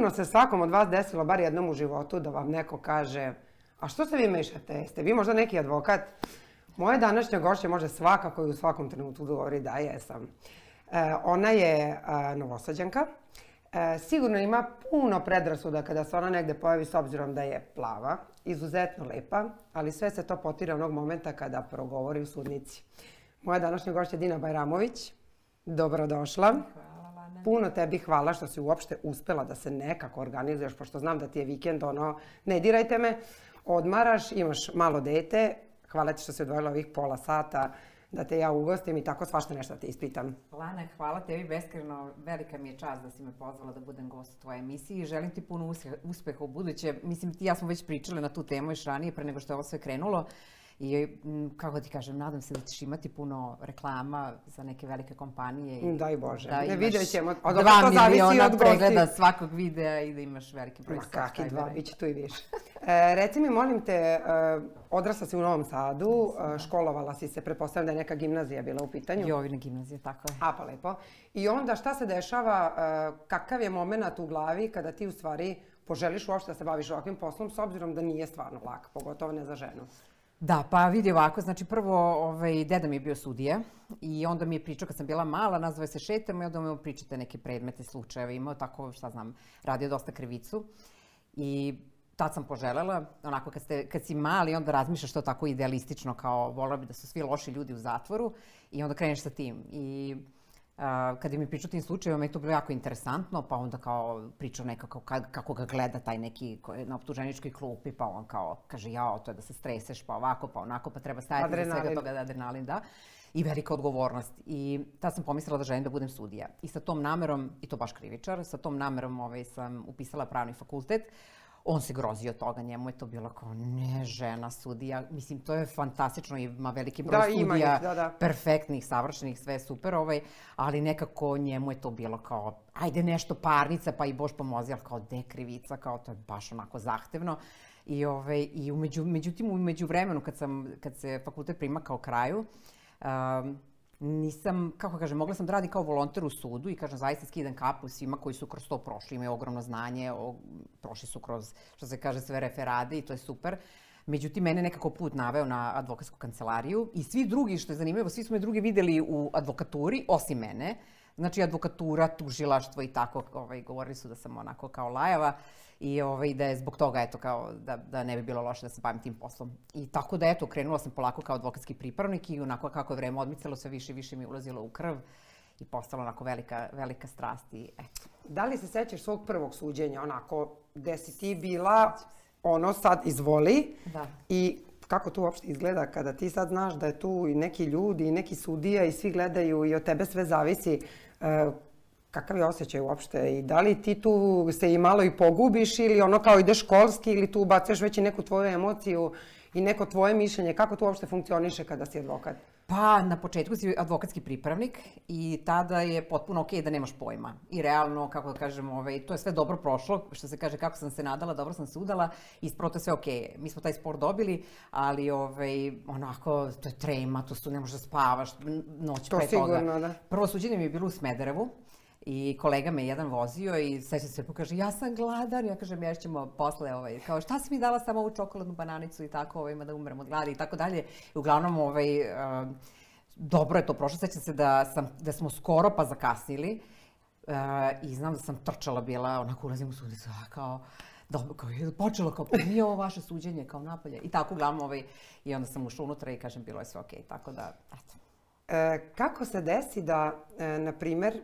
sigurno se svakom od vas desilo bar jednom u životu da vam neko kaže a što se vi mešate? Jeste vi možda neki advokat? Moje današnje gošće može svakako i u svakom trenutku govori da jesam. E, ona je a, e, novosađanka. E, sigurno ima puno predrasuda kada se ona negde pojavi s obzirom da je plava, izuzetno lepa, ali sve se to potira onog momenta kada progovori u sudnici. Moja današnja gošća je Dina Bajramović. Dobrodošla. Hvala. Da. Puno tebi hvala što si uopšte uspela da se nekako organizuješ, pošto znam da ti je vikend ono, ne dirajte me, odmaraš, imaš malo dete, hvala ti što si odvojila ovih pola sata da te ja ugostim i tako svašta nešto da te ispitam. Lana, hvala tebi beskreno, velika mi je čast da si me pozvala da budem gost u tvojoj emisiji i želim ti puno uspeha u buduće. Mislim, ti ja smo već pričale na tu temu još ranije pre nego što je ovo sve krenulo. Uh, i kako ti kažem, nadam se da ćeš imati puno reklama za neke velike kompanije. I mm, Daj Bože, da ne vidjet ćemo. Od dva miliona od pregleda svakog videa i da imaš veliki broj subscribera. kaki dva, bit će tu i više. E, reci mi, molim te, e, odrasla si u Novom Sadu, e, da. školovala si se, pretpostavljam da je neka gimnazija bila u pitanju. Jovina gimnazija, tako je. A pa lepo. I onda šta se dešava, e, kakav je moment u glavi kada ti u stvari poželiš uopšte da se baviš ovakvim poslom s obzirom da nije stvarno lak, pogotovo ne za ženu? Da, pa vidi ovako, znači prvo ovaj, deda mi je bio sudija i onda mi je pričao kad sam bila mala, nazvao se šetamo i onda mi mu pričate neke predmete, slučajeve, imao tako, šta znam, radio dosta krivicu i tad sam poželela, onako kad, ste, kad si mali onda razmišljaš to tako idealistično kao volao bi da su svi loši ljudi u zatvoru i onda kreneš sa tim i kada mi pričao tim slučajevima, je to bilo jako interesantno, pa onda kao pričao nekako kako ga gleda taj neki na optuženičkoj klupi, pa on kao kaže jao, to je da se streseš, pa ovako, pa onako, pa treba stajati adrenalin. za svega toga, da adrenalin, da. I velika odgovornost. I ta sam pomislila da želim da budem sudija. I sa tom namerom, i to baš krivičar, sa tom namerom ovaj, sam upisala pravni fakultet, on se grozio toga, njemu je to bilo kao ne žena sudija, mislim to je fantastično, ima veliki broj da, sudija, ih, da, da. perfektnih, savršenih, sve je super, ovaj, ali nekako njemu je to bilo kao ajde nešto parnica pa i Bož pomozi, ali kao de krivica, kao to je baš onako zahtevno. I, ovaj, i umeđu, međutim, umeđu vremenu kad, sam, kad se fakultet prima kao kraju, um, nisam, kako kažem, mogla sam da radim kao volonter u sudu i kažem, zaista skidam kapu svima koji su kroz to prošli, imaju ogromno znanje, o, prošli su kroz, što se kaže, sve referade i to je super. Međutim, mene nekako put naveo na advokatsku kancelariju i svi drugi, što je zanimljivo, svi smo me drugi videli u advokaturi, osim mene. Uh, znači advokatura, tužilaštvo i tako, ovaj, govorili su da sam onako kao lajava i ovaj, da je zbog toga, eto, kao da, da ne bi bilo loše da se bavim tim poslom. I tako da, eto, krenula sam polako kao advokatski pripravnik i onako kako je vreme odmicalo, sve više i više mi ulazilo u krv i postala onako velika, velika strast i eto. Da li se sećaš svog prvog suđenja, onako, gde si ti bila, ono sad izvoli da. i kako to uopšte izgleda kada ti sad znaš da je tu i neki ljudi i neki sudija i svi gledaju i od tebe sve zavisi kakav je osjećaj uopšte i da li ti tu se i malo i pogubiš ili ono kao ide školski ili tu ubacuješ već i neku tvoju emociju i neko tvoje mišljenje, kako to uopšte funkcioniše kada si advokat? Pa, na početku si advokatski pripravnik i tada je potpuno okej okay da nemaš pojma. I realno, kako da kažem, ovaj, to je sve dobro prošlo, što se kaže kako sam se nadala, dobro sam se udala i ispravo je sve okej. Okay. Mi smo taj spor dobili, ali ovaj, onako, to je trema, to su, ne možeš da spavaš noć to pre sigurno, toga. Da. Prvo suđenje mi je bilo u Smederevu, I kolega me jedan vozio i sećam se, pokaže, pa ja sam gladan, ja kažem, ja ćemo posle, ovaj, kao šta si mi dala samo ovu čokoladnu bananicu i tako, ovaj, ima da umrem od gladi i tako dalje. I uglavnom, ovaj, um, dobro je to prošlo, sećam se da, sam, da smo skoro pa zakasnili uh, i znam da sam trčala bila, onako ulazim u sudicu, a kao, dobro, kao je počelo, kao pa nije ovo vaše suđenje, kao napolje. I tako, uglavnom, ovaj, i onda sam ušla unutra i kažem, bilo je sve okej, okay, tako da, eto. E, kako se desi da, e, na primer,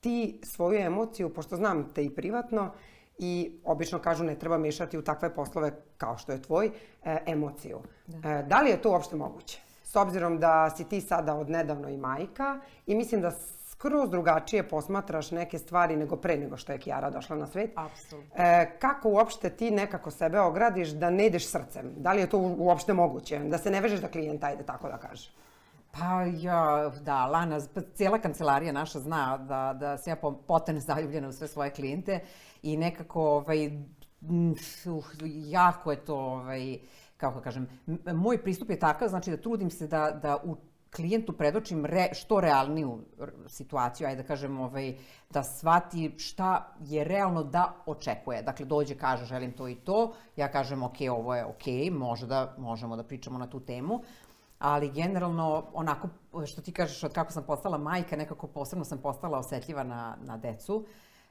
ti svoju emociju, pošto znam te i privatno, i obično kažu ne treba mešati u takve poslove kao što je tvoj, e, emociju. Da. E, da li je to uopšte moguće? S obzirom da si ti sada odnedavno i majka i mislim da skroz drugačije posmatraš neke stvari nego pre nego što je Kiara došla na svet. Apsolutno. E, kako uopšte ti nekako sebe ogradiš da ne ideš srcem? Da li je to uopšte moguće? Da se ne vežeš da klijenta, ajde tako da kaže? Pa ja, da, Lana, pa cijela kancelarija naša zna da, da se ja poten zaljubljena u sve svoje klijente i nekako ovaj, uh, jako je to, ovaj, kako da kažem, moj pristup je takav, znači da trudim se da, da u klijentu predočim re, što realniju situaciju, ajde da kažem, ovaj, da shvati šta je realno da očekuje. Dakle, dođe, kaže, želim to i to, ja kažem, ok, ovo je ok, možda, možemo da pričamo na tu temu, ali generalno onako što ti kažeš od kako sam postala majka, nekako posebno sam postala osetljiva na, na decu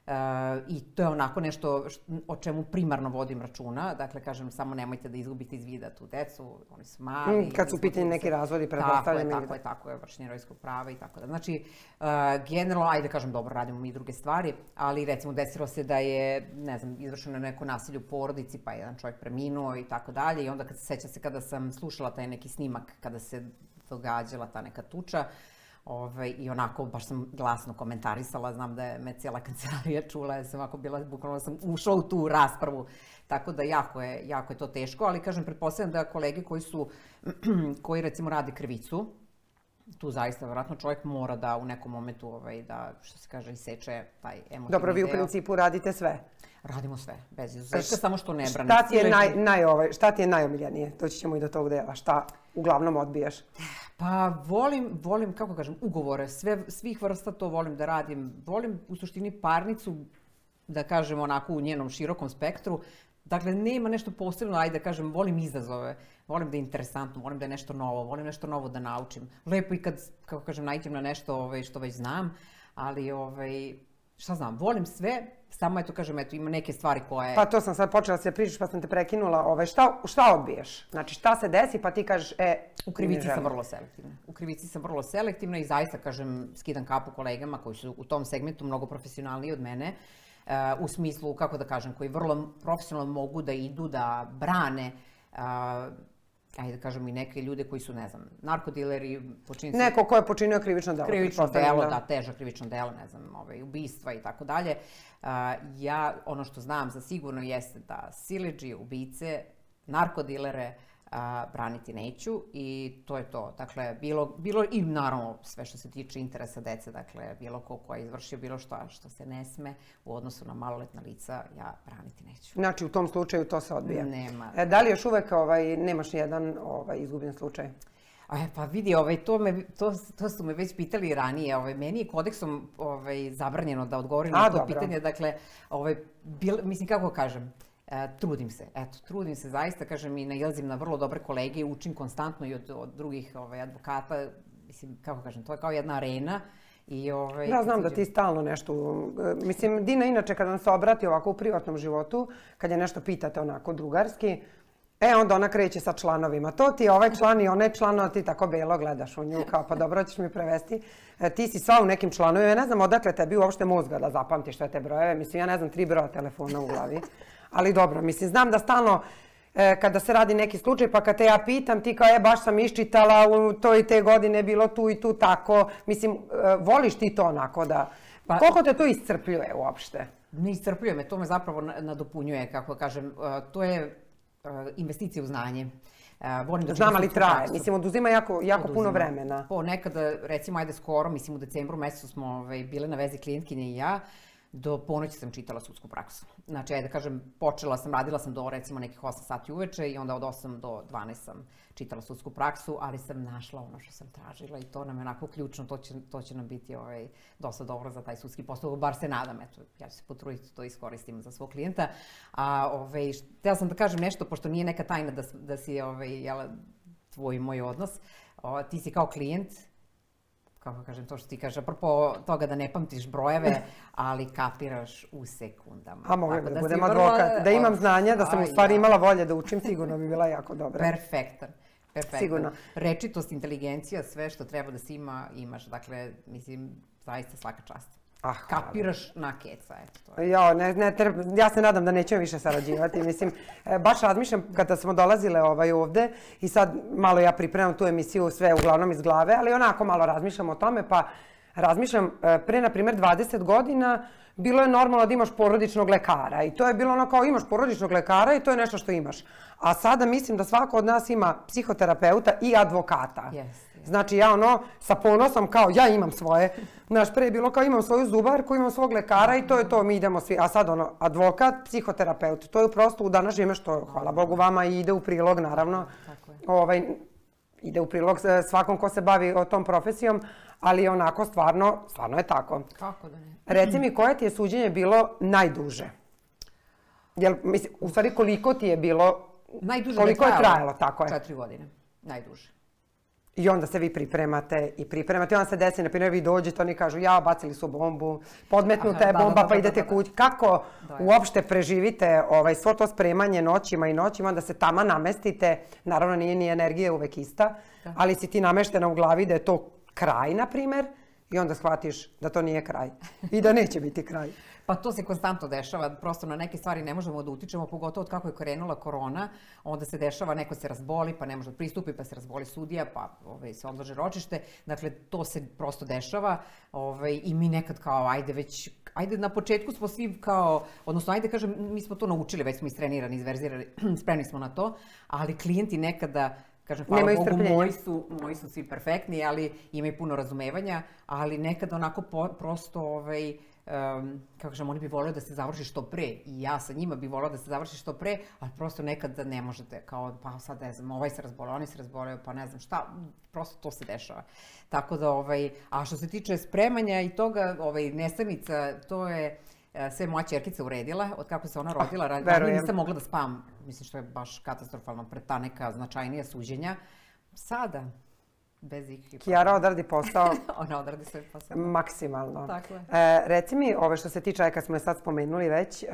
Eh, I to je onako nešto o čemu primarno vodim računa. Dakle, kažem, samo nemojte da izgubite iz vida tu decu, oni su mali. Mm, kad su pitanje neki razvodi, pretpostavljam. Tako je, da. tako je, tako je, vršenje rojskog prava i tako da. Znači, eh, generalno, ajde da kažem, dobro, radimo mi druge stvari, ali recimo desilo se da je, ne znam, izvršeno neko nasilje u porodici, pa jedan čovjek preminuo i tako dalje. I onda kad se seća se kada sam slušala taj neki snimak, kada se događala ta neka tuča, uh, Ovaj, I onako, baš sam glasno komentarisala, znam da je me cijela kancelarija čula, ja sam ovako bila, bukvalno sam ušla u tu raspravu. Tako da jako je, jako je to teško, ali kažem, pretpostavljam da kolege koji su, koji recimo rade krivicu, tu zaista vratno čovjek mora da u nekom momentu ovaj, da, što se kaže, iseče taj emotivni Dobro, vi u principu radite sve. Radimo sve, bez e, izuzetka, samo što ne brani. Šta ti je, naj, naj, ovaj, šta ti je najomiljenije? To ćemo i do tog dela. Šta uglavnom odbijaš? Pa volim, volim, kako da kažem, ugovore. Sve, svih vrsta to volim da radim. Volim u suštini parnicu, da kažem onako u njenom širokom spektru, Dakle, nema nešto posebno, ajde da kažem, volim izazove, volim da je interesantno, volim da je nešto novo, volim nešto novo da naučim. Lepo i kad, kako kažem, najtim na nešto ovaj, što već znam, ali ovaj, šta znam, volim sve, samo eto kažem, eto ima neke stvari koje... Pa to sam sad počela da se pričaš pa sam te prekinula, ovaj, šta, šta odbiješ? Znači šta se desi pa ti kažeš, e... U krivici sam vrlo selektivna. U krivici sam vrlo selektivna i zaista kažem, skidam kapu kolegama koji su u tom segmentu mnogo profesionalniji od mene. Uh, u smislu, kako da kažem, koji vrlo profesionalno mogu da idu, da brane ajde da kažem i neke ljude koji su, ne znam, narkodileri, počinjeni... Neko ko je počinio krivično delo. Krivično delo, da, da teža krivično delo, ne znam, ovaj, ubistva i tako dalje. Ja, ono što znam za sigurno jeste da sileđi, ubice, narkodilere, uh, a, braniti neću i to je to. Dakle, bilo, bilo i naravno sve što se tiče interesa dece, dakle, bilo ko ko je izvršio bilo što, što se ne sme u odnosu na maloletna lica, ja braniti neću. Znači, u tom slučaju to se odbija? Nema. E, da li još uvek ovaj, nemaš jedan ovaj, izgubljen slučaj? E, pa vidi, ovaj, to, me, to, to su me već pitali ranije. Ovaj, meni je kodeksom ovaj, zabranjeno da odgovorim A, na to dobro. pitanje. Dakle, ovaj, bil, mislim, kako kažem, E, trudim se, eto, trudim se zaista, kažem, i nalazim na vrlo dobre kolege, učim konstantno i od, od drugih ovaj, advokata, mislim, kako kažem, to je kao jedna arena I ovaj, ja znam da ti stalno nešto... Mislim, Dina inače kada nam se obrati ovako u privatnom životu, kad je nešto pitate onako drugarski, E, onda ona kreće sa članovima. To ti je ovaj član i onaj član, a ti tako belo gledaš u nju, kao pa dobro ćeš mi prevesti. E, ti si sva u nekim članovima. Ja ne znam odakle tebi uopšte mozga da zapamtiš sve te brojeve. Mislim, ja ne znam tri broja telefona u glavi. Ali dobro, mislim, znam da stalno e, kada se radi neki slučaj, pa kad te ja pitam, ti kao, e, baš sam iščitala, u toj te godine bilo tu i tu tako. Mislim, e, voliš ti to onako da... Pa, Koliko te to iscrpljuje uopšte? Ne iscrpljuje me, to me zapravo nadopunjuje, kako kažem. E, to je e, investicija u znanje. Uh, volim da Znam, ali traje. Praksu. Mislim, oduzima jako, jako oduzima. puno vremena. Po nekada, recimo, ajde skoro, mislim, u decembru mesecu smo ovaj, bile na vezi klijentkinje i ja. Uh, do ponoći sam čitala sudsku praksu. Znači, ajde da kažem, počela sam, radila sam do recimo nekih 8 sati uveče i onda od 8 do 12 sam čitala sudsku praksu, ali sam našla ono što sam tražila i to nam je onako ključno, to će, to će nam biti ovaj, dosta dobro za taj sudski postupak, bar se nadam, eto, ja ću se potruditi da to iskoristim za svog klijenta. A, ovaj, htela sam da kažem nešto, pošto nije neka tajna da, da si, ovaj, jela, tvoj moj odnos, o, ti si kao klijent, kako kažem, to što ti kažeš, apropo toga da ne pamtiš brojeve, ali kapiraš u sekundama. A mogu da, da budem advokat, vrlo... da imam znanja, da sam u stvari ja. imala volje da učim, sigurno bi bila jako dobra. Perfektan. Perfektan. Sigurno. Rečitost, inteligencija, sve što treba da si ima, imaš. Dakle, mislim, zaista svaka čast. Ah, kapiraš na keca, eto to je. Jo, ne, ne, ter, ja se nadam da nećemo više sarađivati, mislim, e, baš razmišljam kada smo dolazile ovaj ovde i sad malo ja pripremam tu emisiju sve uglavnom iz glave, ali onako malo razmišljam o tome, pa razmišljam, e, pre, na primer, 20 godina bilo je normalno da imaš porodičnog lekara i to je bilo ono kao imaš porodičnog lekara i to je nešto što imaš. A sada mislim da svako od nas ima psihoterapeuta i advokata. Yes. Znači ja ono sa ponosom kao ja imam svoje. Znaš, pre je bilo kao imam svoju zubarku, imam svog lekara i to je to, mi idemo svi. A sad ono, advokat, psihoterapeut, to je prosto u današnje ime što, hvala Bogu vama, i ide u prilog naravno. Tako je. Ovaj, ide u prilog svakom ko se bavi o tom profesijom, ali onako stvarno, stvarno je tako. Kako da ne? Reci mi, koje ti je suđenje bilo najduže? Jel, mislim, u stvari koliko ti je bilo, najduže da koliko je trajalo, je trajalo tako je? Četiri godine, najduže. I onda se vi pripremate i pripremate. I onda se desi, na primjer, vi dođete, oni kažu ja, bacili su bombu, podmetnuta je bomba, da, da, pa idete da, kući. Kako uopšte preživite ovaj, svo to spremanje noćima i noćima, onda se tama namestite. Naravno, nije ni energija uvek ista, da. ali si ti nameštena u glavi da je to kraj, na primjer, i onda shvatiš da to nije kraj i da neće biti kraj. Pa to se konstantno dešava, prosto na neke stvari ne možemo da utičemo, pogotovo od kako je krenula korona, onda se dešava, neko se razboli, pa ne može da pristupi, pa se razboli sudija, pa ovaj, se odlože ročište, dakle to se prosto dešava ovaj, i mi nekad kao ajde već, ajde na početku smo svi kao, odnosno ajde kažem, mi smo to naučili, već smo istrenirani, izverzirani, spremni smo na to, ali klijenti nekada kažem, hvala Nemaju Bogu, moji su, moji su svi perfektni, ali imaju puno razumevanja, ali nekad onako po, prosto ovaj, um, kako kažem, oni bi volio da se završi što pre i ja sa njima bi volio da se završi što pre, ali prosto nekad da ne možete, kao pa sad ne znam, ovaj se razbolio, oni se razbolio, pa ne znam šta, prosto to se dešava. Tako da, ovaj, a što se tiče spremanja i toga, ovaj, nesamica, to je, e, sve moja čerkica uredila, od kako se ona ah, rodila, ah, radila, nisam mogla da spavam, mislim što je baš katastrofalno pred ta neka značajnija suđenja. Sada, bez ikakvih Kiara odradi posao. Ona odradi svoj posao. Da. Maksimalno. Tako je. E, reci mi, ove što se tiče, e, kad smo je sad spomenuli već, e,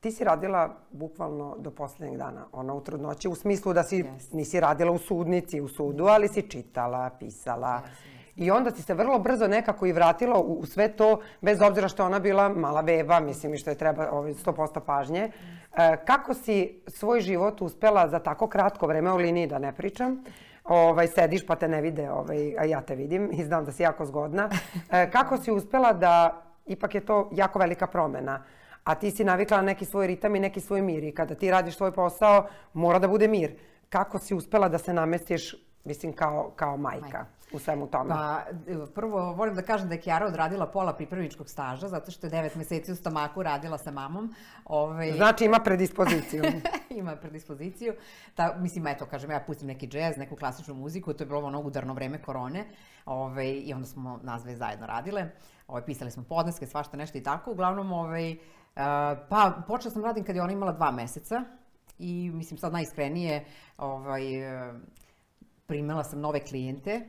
ti si radila bukvalno do poslednjeg dana, ona u trudnoći, u smislu da si, yes. nisi radila u sudnici, u sudu, ali si čitala, pisala. Yes, yes. I onda si se vrlo brzo nekako i vratilo u, u sve to, bez obzira što ona bila mala beba, mislim i što je treba ovaj, 100% pažnje. E, kako si svoj život uspela za tako kratko vreme u liniji, da ne pričam, ovaj, sediš pa te ne vide, ovaj, a ja te vidim i znam da si jako zgodna. E, kako si uspela da, ipak je to jako velika promena, a ti si navikla na neki svoj ritam i neki svoj mir i kada ti radiš tvoj posao mora da bude mir. Kako si uspela da se namestiš, mislim, kao, kao majka? majka u svemu tome? Pa, prvo, volim da kažem da je Kiara odradila pola pripravničkog staža, zato što je devet meseci u stomaku radila sa mamom. Ove... Ovaj- znači ima predispoziciju. ima predispoziciju. Ta, mislim, eto, kažem, ja pustim neki džez, neku klasičnu muziku, to je bilo ono udarno vreme korone. Ove, ovaj, I onda smo nas dve zajedno radile. Ove, ovaj, pisali smo podneske, svašta nešto i tako. Uglavnom, ove, eh, pa počela sam radim kad je ona imala dva meseca i mislim sad najiskrenije ovaj, eh, primela sam nove klijente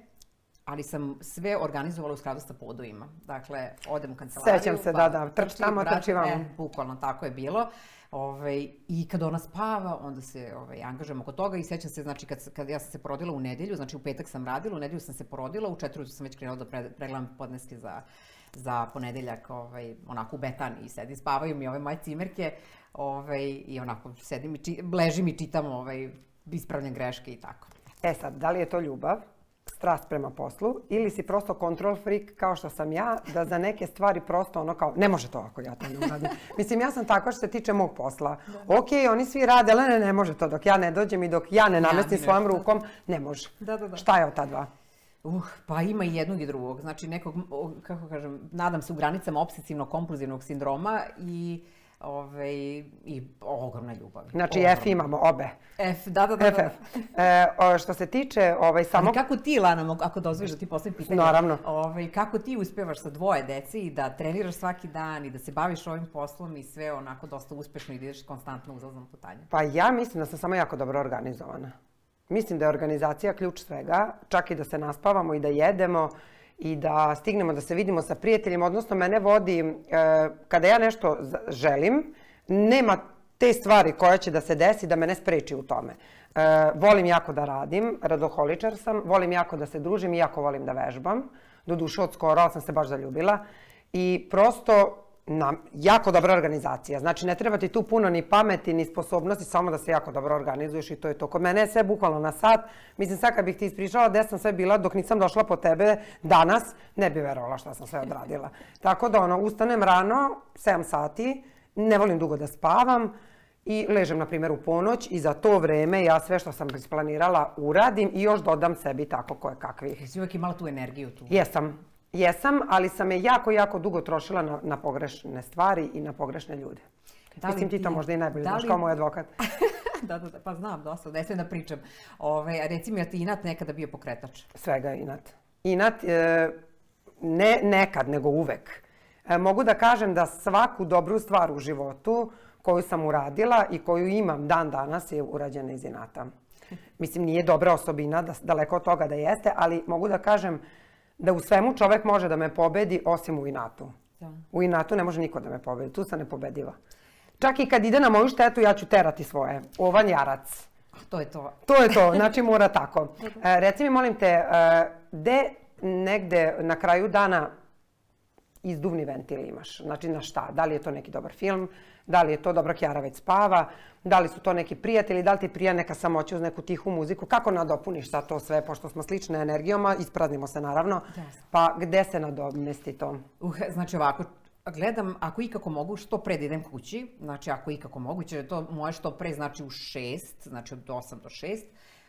ali sam sve organizovala u skladu sa podujima. Dakle, odem u kancelariju. Sećam se, da, pa da, trč tamo, trči vamo. E, bukvalno, tako je bilo. Ove, ovaj, I kad ona spava, onda se ove, ovaj, angažujem oko toga i sećam se, znači, kad, kad ja sam se porodila u nedelju, znači u petak sam radila, u nedelju sam se porodila, u četiru sam već krenula da pre, pregledam podneske za, za ponedeljak, ovaj, onako u betan i sedi, spavaju mi ove moje cimerke, ovaj, i onako sedim i či, ležim i čitam ovaj, ispravljam greške i tako. E sad, da li je to ljubav? strast prema poslu ili si prosto control freak kao što sam ja, da za neke stvari prosto ono kao, ne može to ovako, ja to ne uradim. Mislim, ja sam takva što se tiče mog posla. Okej, da. Ok, oni svi rade, ali ne, ne može to dok ja ne dođem i dok ja ne namestim ja, svojom rukom, ne može. Da, da, da. Šta je od ta dva? Uh, pa ima i jednog i drugog. Znači nekog, kako kažem, nadam se u granicama obsesivno-kompulzivnog sindroma i uh, Ove, ovaj, I ogromna ljubav. Znači ogromna. F imamo obe. F, da, da, da, da. F. E, o, što se tiče ovaj, samog... Ali kako ti, Lana, ako dozviš da ti postavim pitanje? Naravno. Ove, ovaj, kako ti uspevaš sa dvoje dece i da treniraš svaki dan i da se baviš ovim poslom i sve onako dosta uspešno i da ideš konstantno uzlaznom putanje? Pa ja mislim da sam samo jako dobro organizovana. Mislim da je organizacija ključ svega, čak i da se naspavamo i da jedemo. Uh, i da stignemo da se vidimo sa prijateljima, odnosno mene vodi, e, kada ja nešto želim, nema te stvari koja će da se desi da me ne spreči u tome. E, volim jako da radim, radoholičar sam, volim jako da se družim i jako volim da vežbam. Do duše od skoro, ali sam se baš zaljubila. I prosto na, jako dobra organizacija. Znači, ne treba ti tu puno ni pameti, ni sposobnosti, samo da se jako dobro organizuješ i to je to. Kod mene je sve bukvalno na sat. Mislim, sad kad bih ti ispričala gde sam sve bila, dok nisam došla po tebe danas, ne bi verovala šta sam sve odradila. Tako da, ono, ustanem rano, 7 sati, ne volim dugo da spavam i ležem, na primjer, u ponoć i za to vreme ja sve što sam isplanirala uradim i još dodam sebi tako koje kakvih. Jesi uvek imala tu energiju tu? Jesam. Jesam, ali sam je jako, jako dugo trošila na, na pogrešne stvari i na pogrešne ljude. Da Mislim ti, ti to možda i najbolje da znaš li... kao moj advokat. da, da, da, pa znam dosta, ne sve da pričam. Ove, reci mi, je ti inat nekada bio pokretač? Svega inat. Inat, e, ne nekad, nego uvek. E, mogu da kažem da svaku dobru stvar u životu koju sam uradila i koju imam dan danas je urađena iz inata. Mislim, nije dobra osobina, da, daleko od toga da jeste, ali mogu da kažem da u svemu čovek može da me pobedi osim u inatu. Da. U inatu ne može niko da me pobedi, tu sam nepobediva. Čak i kad ide na moju štetu, ja ću terati svoje. Ovan jarac. To je to. To je to, znači mora tako. E, reci mi, molim te, e, gde negde na kraju dana izduvni ventil imaš? Znači na šta? Da li je to neki dobar film? Da li je to dobro Kjara već spava, da li su to neki prijatelji, da li ti prija neka samoća uz neku tihu muziku, kako nadopuniš sad to sve, pošto smo slične energijama, ispraznimo se naravno, pa gde se nadomesti to? Uh, znači ovako, gledam ako ikako mogu što pre da idem kući, znači ako ikako moguće, je to moje što pre znači u šest, znači od 8 do 6.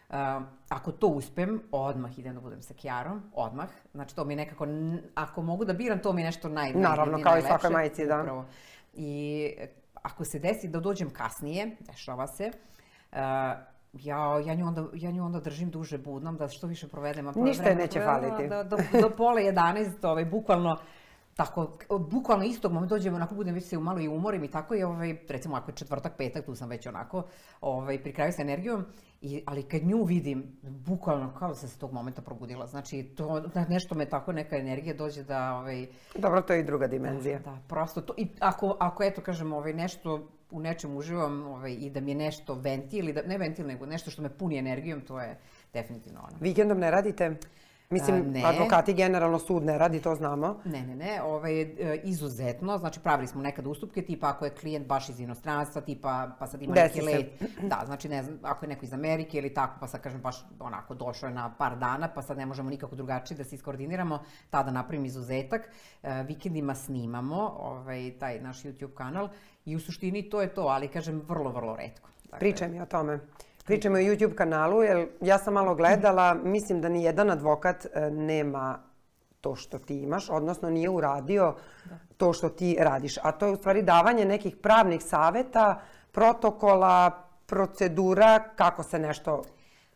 Uh, ako to uspem, odmah idem da budem sa Kjarom, odmah. Znači to mi je nekako, ako mogu da biram, to mi je nešto najbolje. Naravno, kao najlepše, i svakoj majici, da. Upravo. I ako se desi da dođem kasnije, dešava se, eh, ja, ja, nju onda, ja nju onda držim duže budnom da što više provedem. Ništa je neće faliti. Da, do, da, do pola 11, ovaj, bukvalno Tako, bukvalno istog momenta dođem, onako budem već se malo i umorim i tako i ovaj, recimo ako je četvrtak, petak, tu sam već onako ovaj, pri kraju sa energijom, i, ali kad nju vidim, bukvalno kao da sam se tog momenta probudila, znači to, da nešto me tako neka energija dođe da... Ovaj, Dobro, to je i druga dimenzija. Da, da prosto to, i ako, ako eto kažem ovaj, nešto u nečem uživam ovaj, i da mi je nešto ventil, ili da, ne ventil, nego nešto što me puni energijom, to je definitivno ono. Vikendom ne radite? Mislim, da, ne. advokati generalno sud ne radi, to znamo. Ne, ne, ne, ovo ovaj, je izuzetno, znači pravili smo nekada ustupke, tipa ako je klijent baš iz inostranstva, tipa pa sad ima neki let. Da, znači ne znam, ako je neko iz Amerike ili tako, pa sad kažem baš onako došao je na par dana, pa sad ne možemo nikako drugačije da se iskoordiniramo, tada napravim izuzetak. E, vikendima snimamo ovaj, taj naš YouTube kanal i u suštini to je to, ali kažem vrlo, vrlo redko. Dakle, Pričaj mi o tome. Pričamo o YouTube kanalu, jer ja sam malo gledala, mislim da ni jedan advokat e, nema to što ti imaš, odnosno nije uradio da. to što ti radiš. A to je u stvari davanje nekih pravnih saveta, protokola, procedura, kako se nešto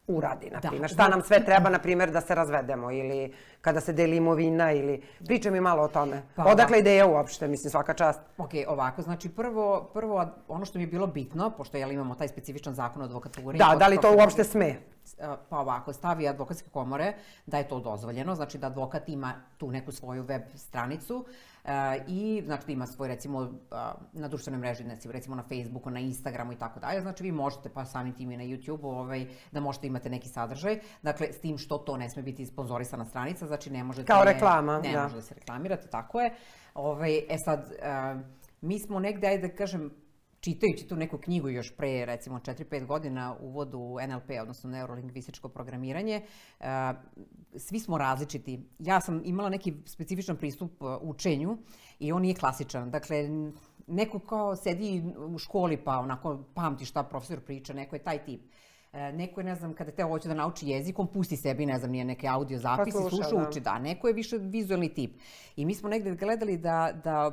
uradi, na da, primjer. Šta da. nam sve treba, na primjer, da se razvedemo ili kada se deli imovina ili... Priča mi malo o tome. Pa, da. Odakle ideja uopšte, mislim, svaka čast. Ok, ovako, znači prvo, prvo ono što mi je bilo bitno, pošto jel imamo taj specifičan zakon o advokaturi... Da, da li to uopšte sme? E, pa ovako, stavi advokatske komore da je to dozvoljeno, znači da advokat ima tu neku svoju web stranicu e, i znači da ima svoj recimo e, na društvenoj mreži, recimo na Facebooku, na Instagramu i tako dalje, znači vi možete pa sami tim i na YouTube ovaj, da možete imate neki sadržaj, dakle s tim što to ne sme biti sponzorisana stranica, znači ne možete... Kao reklama, ne, ne da. može da se reklamirate, tako je. Ove, ovaj, e sad, mi smo negde, ajde da kažem, čitajući tu neku knjigu još pre recimo 4-5 godina uvodu NLP, odnosno neurolingvističko programiranje, eh, svi smo različiti. Ja sam imala neki specifičan pristup eh, učenju i on nije klasičan. Dakle, neko kao sedi u školi pa onako pamti šta profesor priča, neko je taj tip eh, neko je, ne znam, kada te hoće da nauči jezik, on pusti sebi, ne znam, nije neke audio zapise, pa sluša, da. uči, da. Neko je više vizualni tip. I mi smo negde gledali da, da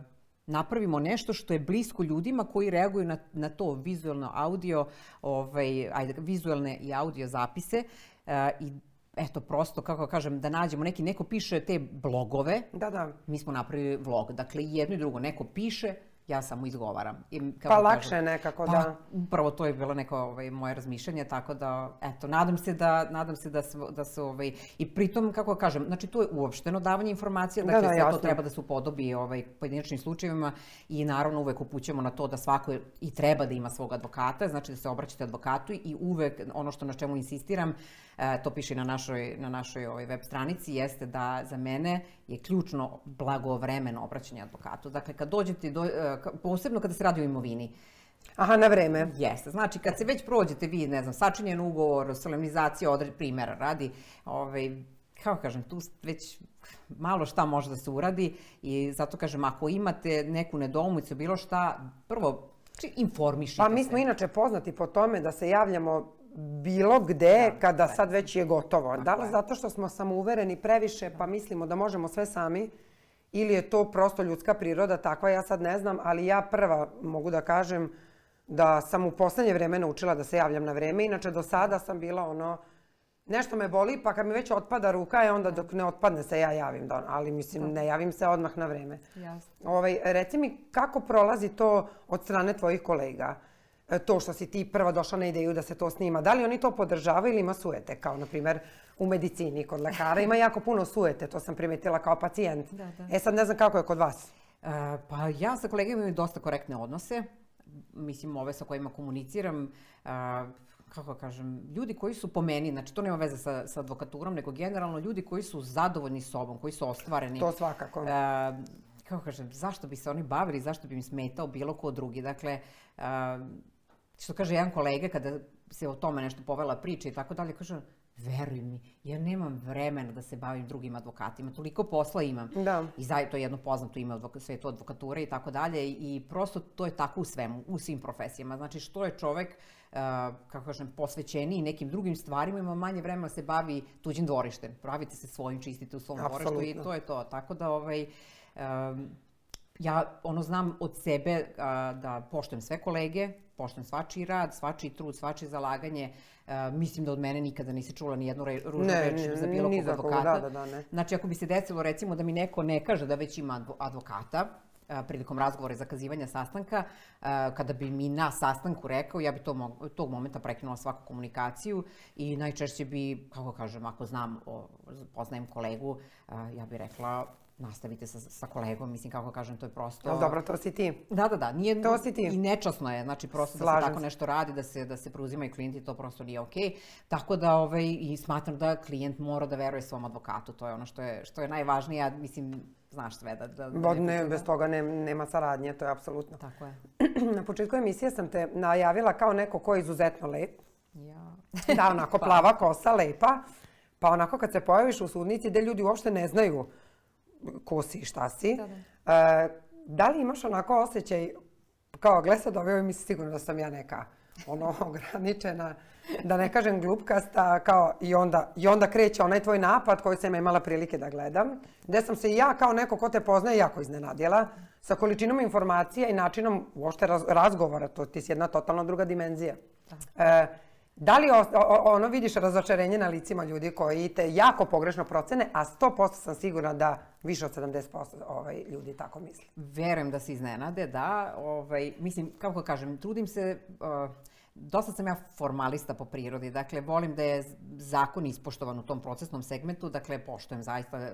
uh, napravimo nešto što je blisko ljudima koji reaguju na, na to vizualno audio, ovaj, ajde, vizualne i audio zapise uh, i eto prosto kako da kažem da nađemo neki neko piše te blogove. Da, da. Mi smo napravili vlog. Dakle jedno i drugo neko piše, ja samo izgovaram. I, kao pa lakše kažem, nekako, pa, da. Prvo to je bilo neko ovaj, moje razmišljanje, tako da, eto, nadam se da, nadam se da, se, da se, ovaj, i pritom, kako kažem, znači to je uopšteno davanje informacija, da, dakle, da, da, sve to treba da se upodobi ovaj, pojedinačnim slučajevima i naravno uvek upućujemo na to da svako je, i treba da ima svog advokata, znači da se obraćate advokatu i uvek ono što na čemu insistiram, E, to piše na našoj, na našoj ovaj web stranici, jeste da za mene je ključno blagovremeno obraćanje advokatu. Dakle, kad dođete, do, e, posebno kada se radi o imovini, Aha, na vreme. Jeste. Znači, kad se već prođete vi, ne znam, sačinjen ugovor, solemnizacija, odred primjera radi, ovaj, kao kažem, tu već malo šta može da se uradi i zato kažem, ako imate neku nedoumicu, bilo šta, prvo informišite Pa mi smo se. inače poznati po tome da se javljamo bilo gde da, kada da. sad već je gotovo. Da li zato što smo samouvereni previše pa da. mislimo da možemo sve sami ili je to prosto ljudska priroda takva, ja sad ne znam, ali ja prva mogu da kažem da sam u poslednje vreme naučila da se javljam na vreme, inače do sada sam bila ono, nešto me boli, pa kad mi već otpada ruka, je onda dok ne otpadne se ja javim, da, ali mislim da. ne javim se odmah na vreme. Jasno. Ovaj, reci mi kako prolazi to od strane tvojih kolega? Uh, E, to što si ti prva došla na ideju da se to snima, da li oni to podržavaju ili ima suete? Kao, na primer, u medicini kod lekara ima jako puno suete, to sam primetila kao pacijent. Da, da. E sad ne znam kako je kod vas. E, pa ja sa kolegama imam dosta korektne odnose. Mislim, ove sa kojima komuniciram, e, kako kažem, ljudi koji su po meni, znači to nema veze sa, sa advokaturom, nego generalno ljudi koji su zadovoljni sobom, koji su ostvareni. To svakako. E, kako kažem, zašto bi se oni bavili, zašto bi im smetao bilo ko drugi. Dakle, e, što kaže jedan kolega kada se o tome nešto povela priča i tako dalje, kaže, veruj mi, ja nemam vremena da se bavim drugim advokatima, toliko posla imam. Da. I za to je jedno poznato ime advoka, to advokature i tako dalje i prosto to je tako u svemu, u svim profesijama. Znači što je čovek, uh, kako kažem, posvećeniji nekim drugim stvarima, ima manje vremena da se bavi tuđim dvorištem. Pravite se svojim, čistite u svom Absolutno. dvorištu i to je to. Tako da, ovaj, um, Ja ono znam od sebe a, da poštujem sve kolege, poštujem svačiji rad, svačiji trud, svačije zalaganje. A, e, mislim da od mene nikada nisi čula ni jednu re, ružnu ne, reč za bilo kog advokata. Da, da, da, ne. Znači ako bi se desilo recimo da mi neko ne kaže da već ima advokata, e, prilikom razgovora i zakazivanja sastanka, e, kada bi mi na sastanku rekao, ja bi to mog, tog momenta prekinula svaku komunikaciju i najčešće bi, kako kažem, ako znam, o, poznajem kolegu, ja bi rekla nastavite sa, sa kolegom, mislim kako kažem, to je prosto... Ali dobro, to si ti. Da, da, da, nije... To si ti. I nečasno je, znači prosto Slažem da se tako se. nešto radi, da se, da se preuzimaju klijenti, to prosto nije okej. Okay. Tako da, ovaj, i smatram da klijent mora da veruje svom advokatu, to je ono što je, što je najvažnije, ja mislim, znaš sve da... da, da ne, bez toga ne, nema saradnje, to je apsolutno. Tako je. Na početku emisije sam te najavila kao neko ko je izuzetno lep. Ja. da, onako pa. plava kosa, lepa. Pa onako kad se pojaviš u sudnici gde ljudi uopšte ne znaju ko si i šta si. Da, da. E, da li imaš onako osjećaj, kao gle sad ove mi sigurno da sam ja neka ono ograničena, da ne kažem glupkasta, kao i onda, i onda kreće onaj tvoj napad koji sam imala prilike da gledam, gde sam se i ja kao neko ko te poznaje jako iznenadila sa količinom informacija i načinom uopšte razgovora, to ti je jedna totalno druga dimenzija. Da. E, Da li ono vidiš razočarenje na licima ljudi koji te jako pogrešno procene, a 100% sam sigurna da više od 70% ovaj, ljudi tako misli? Verujem da se iznenade, da. Ovaj, mislim, kako kažem, trudim se... Uh, dosta sam ja formalista po prirodi, dakle volim da je zakon ispoštovan u tom procesnom segmentu, dakle poštojem zaista,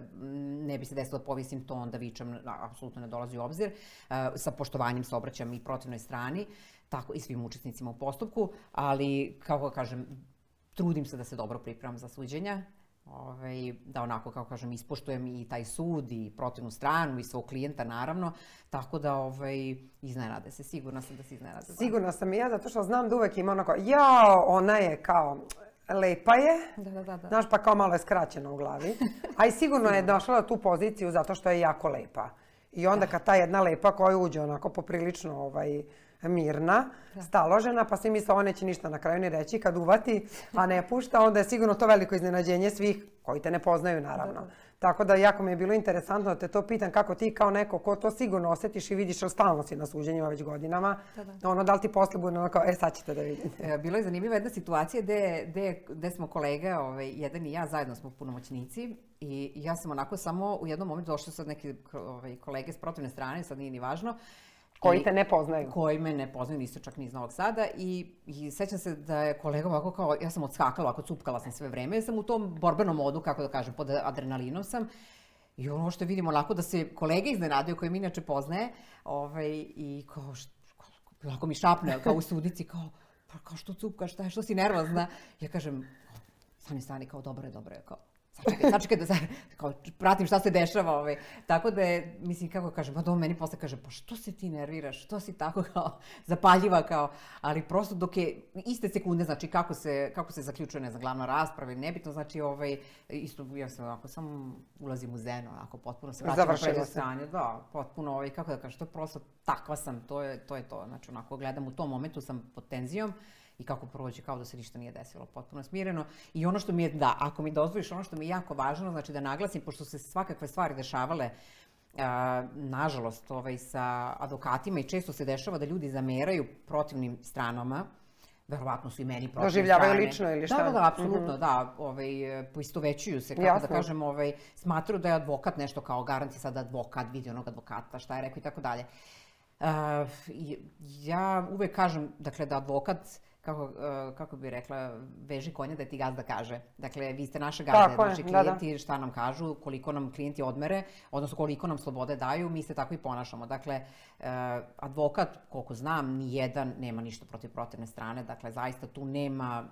ne bi se desilo da povisim to, da vičem, apsolutno ne dolazi u obzir, e, sa poštovanjem se obraćam i protivnoj strani, tako i svim učesnicima u postupku, ali kako kažem, trudim se da se dobro pripremam za suđenja, ovaj, da onako, kako kažem, ispoštujem i taj sud i protivnu stranu i svog klijenta, naravno. Tako da, ovaj, iznenade se. Sigurna sam da se iznenade. Sigurna sam i ja, zato što znam da uvek ima onako, jao, ona je kao, lepa je, da, da, da. da. znaš, pa kao malo je skraćena u glavi. A i sigurno je došla do tu poziciju zato što je jako lepa. I onda da. kad ta jedna lepa koja uđe onako poprilično ovaj, mirna, da. staložena, pa svi misle on neće ništa na kraju ne reći kad uvati, a ne pušta, onda je sigurno to veliko iznenađenje svih koji te ne poznaju naravno. Da, da. Tako da jako mi je bilo interesantno da te to pitam kako ti kao neko ko to sigurno osetiš i vidiš, ostalno stalno si na suđenjima već godinama, da, da. da ono da li ti posle bude ono kao, e sad ćete da vidite. E, bilo je zanimljiva jedna situacija gde, gde, gde smo kolega, ovaj, jedan i ja, zajedno smo punomoćnici i ja sam onako samo u jednom momentu došla sad neke ovaj, kolege s protivne strane, sad nije ni važno, Koji te ne poznaju. Koji me ne poznaju, nisu čak ni iz Novog Sada i, i sećam se da je kolega ovako kao, ja sam odskakala, ovako cupkala sam sve vreme, ja sam u tom borbenom modu, kako da kažem, pod adrenalinom sam. I ono što vidimo onako da se kolege iznenadaju, koje mi inače poznaje ovaj, i kao, što, lako mi šapne kao u sudici kao, pa kao što cupkaš, šta je, što si nervozna? Ja kažem, stani, stani, kao dobro je, dobro je, kao sačekaj, sačekaj da sad, kao, pratim šta se dešava, ovaj. Tako da je, mislim, kako kažem, onda pa on meni posle kaže, pa što se ti nerviraš, što si tako kao zapaljiva, kao, ali prosto dok je, iste sekunde, znači, kako se, kako se zaključuje, ne znam, glavna rasprava ili nebitno, znači, ovaj, isto, ja sam ovako, samo ulazim u zeno, onako, potpuno se vraćam na prednje stanje, da, potpuno, ovaj, kako da kažem, to je prosto, takva sam, to je to, je to znači, onako, gledam u tom momentu, sam pod tenzijom, i kako prođe, kao da se ništa nije desilo, potpuno smireno. I ono što mi je, da, ako mi dozvoliš, ono što mi je jako važno, znači da naglasim, pošto se svakakve stvari dešavale, a, nažalost, ovaj, sa advokatima i često se dešava da ljudi zameraju protivnim stranama, verovatno su i meni prošle Doživljavaju lično ili šta? Da, da, da, apsolutno, mm -hmm. da, ovaj, poistovećuju se, kako da Jasno. da kažem, ovaj, smatruju da je advokat nešto kao garanti sad advokat, vidi onog advokata, šta je rekao i tako dalje. Uh, ja uvek kažem, dakle, da advokat uh, kako, uh, kako bi rekla, veži konja da ti gazda kaže. Dakle, vi ste naša gazda, tako naši je, da, klijenti, da, da. šta nam kažu, koliko nam klijenti odmere, odnosno koliko nam slobode daju, mi se tako i ponašamo. Dakle, uh, advokat, koliko znam, nijedan nema ništa protiv protivne strane, dakle, zaista tu nema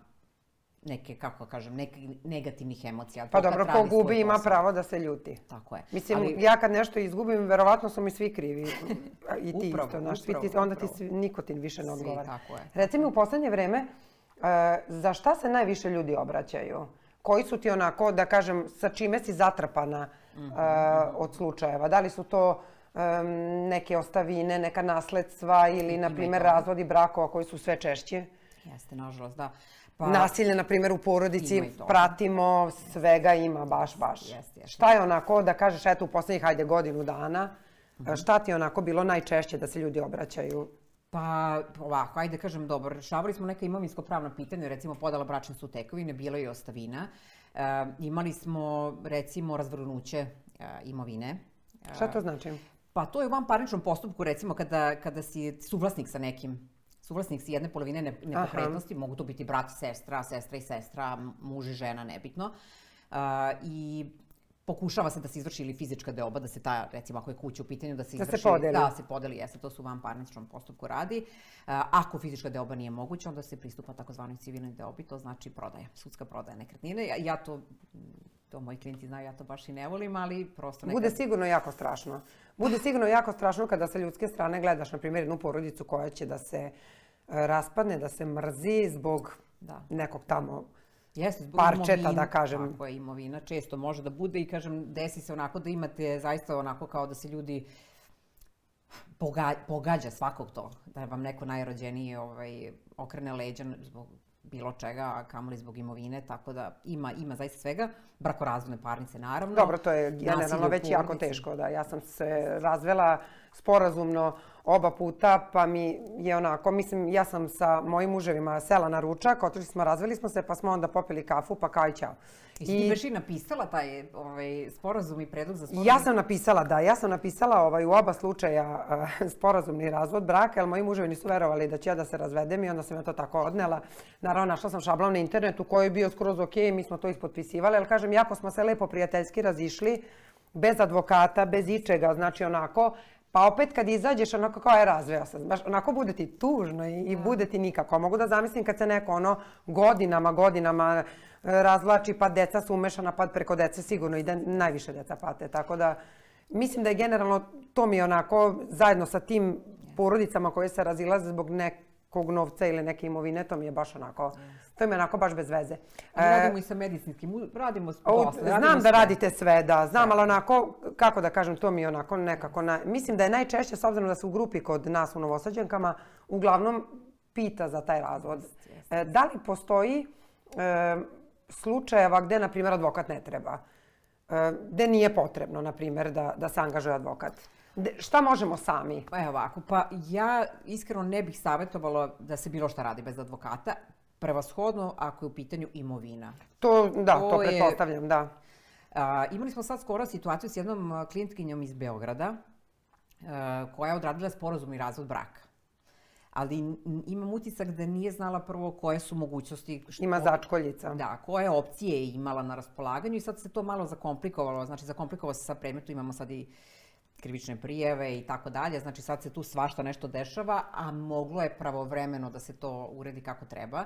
neke, kako kažem, neke negativnih emocija. Pa dobro, ko gubi ima pravo da se ljuti. Tako je. Mislim, Ali... ja kad nešto izgubim, verovatno su mi svi krivi. I ti upravo, isto, naš, upravo, ti, onda upravo. ti nikotin više ne odgovara. tako je. Reci mi, u poslednje vreme, uh, za šta se najviše ljudi obraćaju? Koji su ti onako, da kažem, sa čime si zatrpana uh, mm -hmm. od mhm. slučajeva? Da li su to um, neke ostavine, neka nasledstva ili, na primer, razvodi brakova koji su sve češće? Jeste, nažalost, da. Uh, Pa, Nasilje, na primjer, u porodici pratimo, svega ima, baš, baš. Jest, jest, Šta je onako, da kažeš, eto, u poslednjih, hajde, godinu dana, mhm. šta ti je onako bilo najčešće da se ljudi obraćaju? Pa ovako, ajde da kažem dobro, rešavali smo neka imovinsko-pravna pitanja, recimo podala bračne su tekovine, bilo je i ostavina. E, imali smo recimo razvrnuće e, imovine. E, Šta to znači? Pa to je u vanparničnom postupku recimo kada, kada si suvlasnik sa nekim suvlasnici jedne polovine ne, nepokretnosti, Aha. mogu to biti brat i sestra, sestra i sestra, muž i žena, nebitno. Uh, I pokušava se da se izvrši ili fizička deoba, da se ta, recimo ako je kuća u pitanju, da se izvrši, da se podeli, da, da se podeli jeste, to su vam parničnom postupku radi. Ako fizička deoba nije moguća, onda se pristupa takozvanoj civilnoj deobi, to znači prodaja, sudska prodaja nekretnine. Ja, ja to to moji klinci znaju, ja to baš i ne volim, ali prosto nekad... Bude sigurno jako strašno. Bude sigurno jako strašno kada sa ljudske strane gledaš, na primjer, jednu porodicu koja će da se e, raspadne, da se mrzi zbog da. nekog tamo Jeste, zbog parčeta, imovina, da kažem. Tako je, imovina često može da bude i kažem, desi se onako da imate zaista onako kao da se ljudi poga, pogađa svakog to, da vam neko najrođeniji ovaj, okrene leđa zbog bilo čega, a kamoli zbog imovine, tako da ima, ima zaista svega. Brakorazvodne parnice, naravno. Dobro, to je generalno već jako teško, da. Ja sam se razvela sporazumno oba puta, pa mi je onako, mislim, ja sam sa mojim muževima sela na ručak, otišli smo, razveli smo se, pa smo onda popili kafu, pa kao i ćao. I ti baš i napisala taj ovaj, sporazum i predlog za sporazum? Ja sam napisala, da. Ja sam napisala ovaj, u oba slučaja uh, sporazumni razvod braka, jer moji muževi nisu verovali da ću ja da se razvedem i onda sam ja to tako odnela. Naravno, našla sam šablon na internetu koji je bio skroz okej, mi smo to ispotpisivali, ali kažem, jako smo se lepo prijateljski razišli, bez advokata, bez ičega, znači onako, Pa opet kad izađeš onako kao je razveo se, baš onako bude ti tužno i, i da. bude ti nikako. Mogu da zamislim kad se neko ono godinama, godinama e, razvlači pa deca su umešana, pa preko dece sigurno ide najviše deca pate. Tako da mislim da je generalno to mi onako zajedno sa tim porodicama koje se razilaze zbog nek kog novca ili neke imovine, to mi je baš onako, to mi je onako baš bez veze. E, radimo i sa medicinskim, radimo sve. Znam da radite sve, da, znam, sve. Da. ali onako, kako da kažem, to mi je onako nekako, na, mislim da je najčešće, s obzirom da su u grupi kod nas u Novosađankama, uglavnom pita za taj razvod. E, da li postoji e, slučajeva gdje, na primjer, advokat ne treba? E, gde nije potrebno, na primjer, da, da se angažuje advokat? šta možemo sami? Pa evo ovako, pa ja iskreno ne bih savjetovala da se bilo šta radi bez advokata, prevashodno ako je u pitanju imovina. To, da, to, to pretpostavljam, da. A, imali smo sad skoro situaciju s jednom klijentkinjom iz Beograda a, koja je odradila sporazum i razvod braka ali imam utisak da nije znala prvo koje su mogućnosti. Što, Ima začkoljica. Da, koje opcije je imala na raspolaganju i sad se to malo zakomplikovalo. Znači, zakomplikovalo se sa predmetu, imamo sad i krivične prijeve i tako dalje. Znači sad se tu svašta nešto dešava, a moglo je pravovremeno da se to uredi kako treba.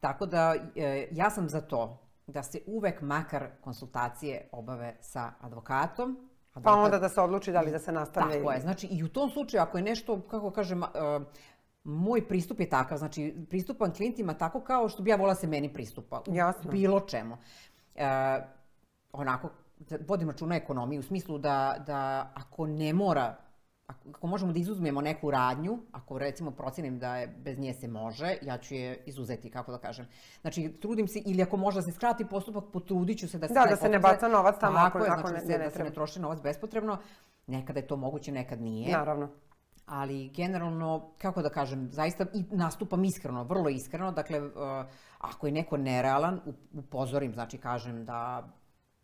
Tako da e, ja sam za to da se uvek makar konsultacije obave sa advokatom. Pa Advokat... Pa onda da se odluči da li da se nastavlja. Tako je. Znači i u tom slučaju ako je nešto, kako kažem, e, moj pristup je takav. Znači pristupam klijentima tako kao što bi ja vola da se meni pristupa. Jasno. Bilo čemu. E, onako da vodim računa ekonomiju, u smislu da, da ako ne mora, ako, ako možemo da izuzmemo neku radnju, ako recimo procenim da je bez nje se može, ja ću je izuzeti, kako da kažem. Znači, trudim se, ili ako može da se skrati postupak, potrudit ću se da se... Da, da se ne baca novac tamo ako, je, znači, da ne, se, ne, ne, da se ne troši novac bespotrebno. Nekada je to moguće, nekad nije. Naravno ali generalno, kako da kažem, zaista i nastupam iskreno, vrlo iskreno. Dakle, eh, ako je neko nerealan, upozorim, znači kažem da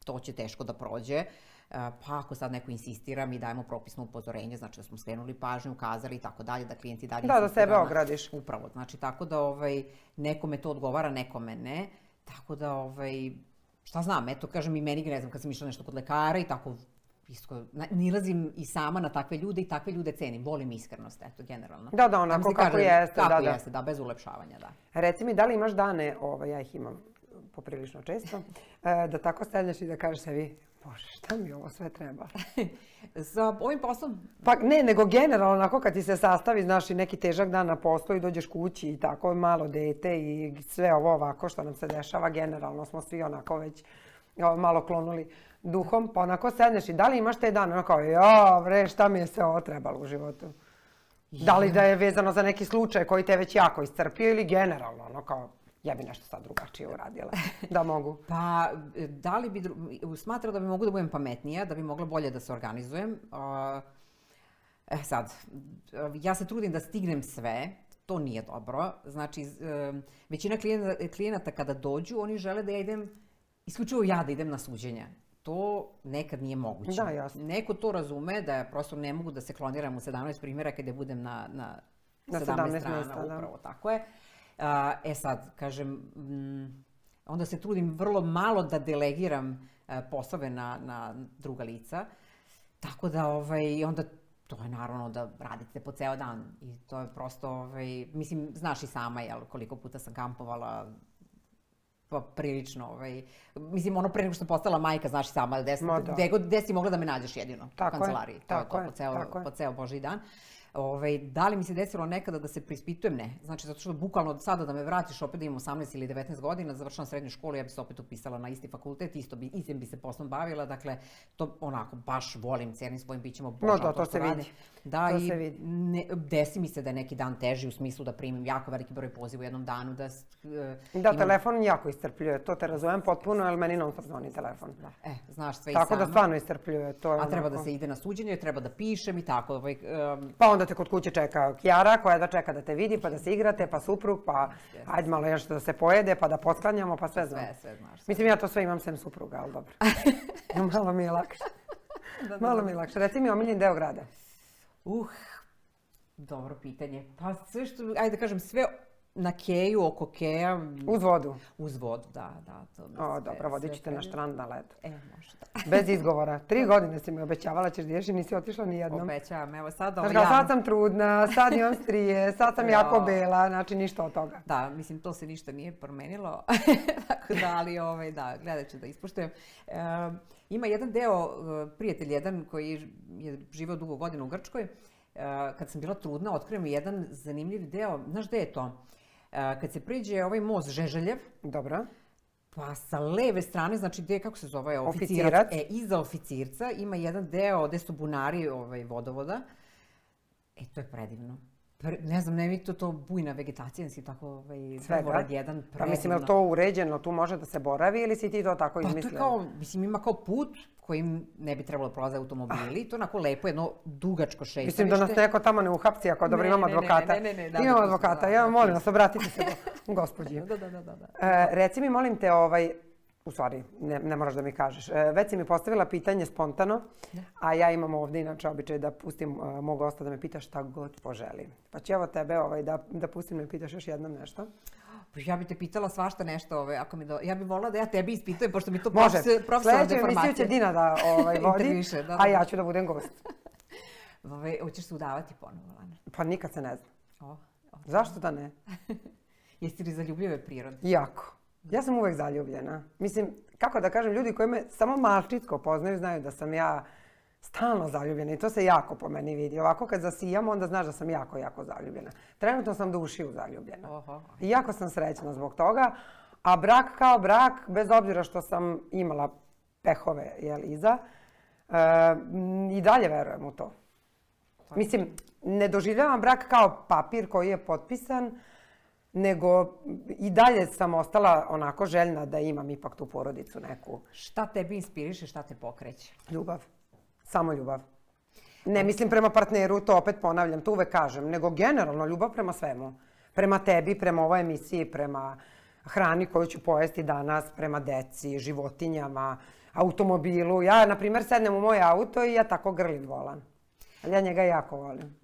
to će teško da prođe. E, pa ako sad neko insistira, mi dajemo propisno upozorenje, znači da smo skrenuli pažnju, ukazali i tako dalje, da klijenti dalje... Da, da sebe ogradiš. Upravo, znači tako da ovaj, nekome to odgovara, nekome ne. Tako da, ovaj, šta znam, eto kažem i meni, ne znam, kad sam išla nešto kod lekara i tako isko, nilazim i sama na takve ljude i takve ljude cenim. Volim iskrenost, eto, generalno. Da, da, onako kako kažem, jeste. Da, kako da, jeste, da. da, bez ulepšavanja, da. Reci mi, da li imaš dane, ovo, ovaj, ja ih imam, poprilično često, e, da tako sedneš i da kažeš sebi, Bože, šta mi ovo sve treba? Sa ovim poslom? Pa ne, nego generalno, onako kad ti se sastavi, znaš, i neki težak dan na poslu i dođeš kući i tako, malo dete i sve ovo ovako što nam se dešava, generalno smo svi onako već malo klonuli duhom, pa onako sedneš i da li imaš te dane? onako, jo, ja, bre, šta mi je sve ovo trebalo u životu? Da li da je vezano za neki slučaj koji te već jako iscrpio ili generalno, ono kao, ja bi nešto sad drugačije uradila, da mogu. Pa, da li bi, dru... smatrao da bi mogu da budem pametnija, da bi mogla bolje da se organizujem. E sad, ja se trudim da stignem sve, to nije dobro. Znači, e, većina klijenata kada dođu, oni žele da ja idem, isključivo ja da idem na suđenje. to nekad nije moguće. Da, jasno. Neko to razume da prosto ne mogu da se kloniram u 17 primjera kada budem na, na, na 17, 17 strana, mjesta, da. upravo tako je. Uh, E sad, kažem, mm, onda se trudim vrlo malo da delegiram e, poslove na, na druga lica. Tako da, ovaj, onda to je naravno da radite po ceo dan i to je prosto, ovaj, mislim, znaš i sama jel, koliko puta sam kampovala, pa prilično, ovaj, mislim, ono pre nego što sam postala majka, znaš i sama, gde, sam, da. gde, gde si mogla da me nađeš jedino tako u kancelariji, je, to tako je to je, po ceo, po ceo Boži dan. Uh, Ovaj, da li mi se desilo nekada da se prispitujem? Ne. Znači, zato što bukvalno od sada da me vratiš, opet da imam 18 ili 19 godina, završavam srednju školu, ja bi se opet upisala na isti fakultet, isto bi, istim bi se poslom bavila, dakle, to onako, baš volim, cenim svojim bićima, obožavam no, da, to, to, što radim. Da, to i se vidi. Ne, desi mi se da je neki dan teži u smislu da primim jako veliki broj poziva u jednom danu, da... Uh, da, imam... telefon jako istrpljuje, to te razumem potpuno, jer meni non stop zvoni telefon. Da. E, znaš sve i Tako da stvarno istrpljuje. to. A treba da onako... da se ide na suđenje, treba da pišem i tako. Ovaj, um... Pa onda onda te kod kuće čeka Kjara koja da čeka da te vidi, pa da se igrate, pa suprug, pa yes. ajde malo još da se pojede, pa da posklanjamo, pa sve znam. Sve, sve znaš. Mislim, ja to sve imam sem supruga, ali dobro. malo mi je lakše. Da, da, malo da. mi je lakše. Reci mi omiljen deo grada. Uh, dobro pitanje. Pa sve što, ajde da kažem, sve na keju, oko keja. Uz vodu? Uz vodu, da. da to o, dobro, vodit te na štrand na led. E, možda. Bez izgovora. Tri godine si mi obećavala ćeš da i nisi otišla ni jednom. Obećavam, evo sad ovo ja. sad sam trudna, sad imam strije, sad sam jako bela, znači ništa od toga. Da, mislim, to se ništa nije promenilo. Tako da, ali ovaj, da, gledat ću da ispuštujem. E, ima jedan deo, e, prijatelj jedan koji je živeo dugo godina u Grčkoj, e, kad sam bila trudna, otkrijem jedan zanimljiv deo. Znaš gde je to? kad se priđe ovaj most Žeželjev, Dobro. Pa sa leve strane, znači gde, kako se zove, oficirac, oficirac. E, iza oficirca ima jedan deo gde su bunari ovaj, vodovoda. E, to je predivno ne znam, ne vidite to, to bujna vegetacija, nisi tako ovaj, prevorad da. jedan predivno. Pa mislim, je li to uređeno, tu može da se boravi ili si ti to tako izmislila? Pa to je kao, mislim, ima kao put kojim ne bi trebalo da prolaze automobili, ah. to je onako lepo, jedno dugačko šetalište. Mislim da nas neko tamo ne uhapci, ako dobro imamo advokata. Ne, ne, ne, ne, da, imamo da, da advokata, da, ja molim vas, obratite se gospođi. da, da, da, da. da. E, reci mi, molim te, ovaj, u stvari, ne, ne moraš da mi kažeš. E, već si mi postavila pitanje spontano, da. a ja imam ovdje inače običaj da pustim e, mog gosta da me pita šta god poželi. Pa ću evo tebe ovaj, da, da pustim da me pitaš još jednom nešto. Pa ja bih te pitala svašta nešto, ovaj, ako mi do... ja bih volila da ja tebi ispitujem, pošto mi to Može. profesor deformacija. Može, sledeću će Dina da ovaj, vodi, da, da. a da. ja ću da budem gost. Ove, hoćeš se udavati ponovo, Lana? Pa nikad se ne zna. O, o, Zašto da ne? Jesi li zaljubljive prirode? Jako. Ja sam uvek zaljubljena. Mislim, kako da kažem, ljudi koji me samo malčitko poznaju znaju da sam ja stalno zaljubljena i to se jako po meni vidi. Ovako kad zasijam, onda znaš da sam jako, jako zaljubljena. Trenutno sam dušiju zaljubljena. Oho. I jako sam srećna zbog toga. A brak kao brak, bez obzira što sam imala pehove, jel, iza, e, i dalje verujem u to. Mislim, ne doživljavam brak kao papir koji je potpisan, nego i dalje sam ostala onako željna da imam ipak tu porodicu neku. Šta tebi inspiriše, šta te pokreće? Ljubav. Samo ljubav. Ne mislim prema partneru, to opet ponavljam, to uvek kažem, nego generalno ljubav prema svemu. Prema tebi, prema ovoj emisiji, prema hrani koju ću pojesti danas, prema deci, životinjama, automobilu. Ja, na primer, sednem u moj auto i ja tako grlim volan. Ali ja njega jako volim.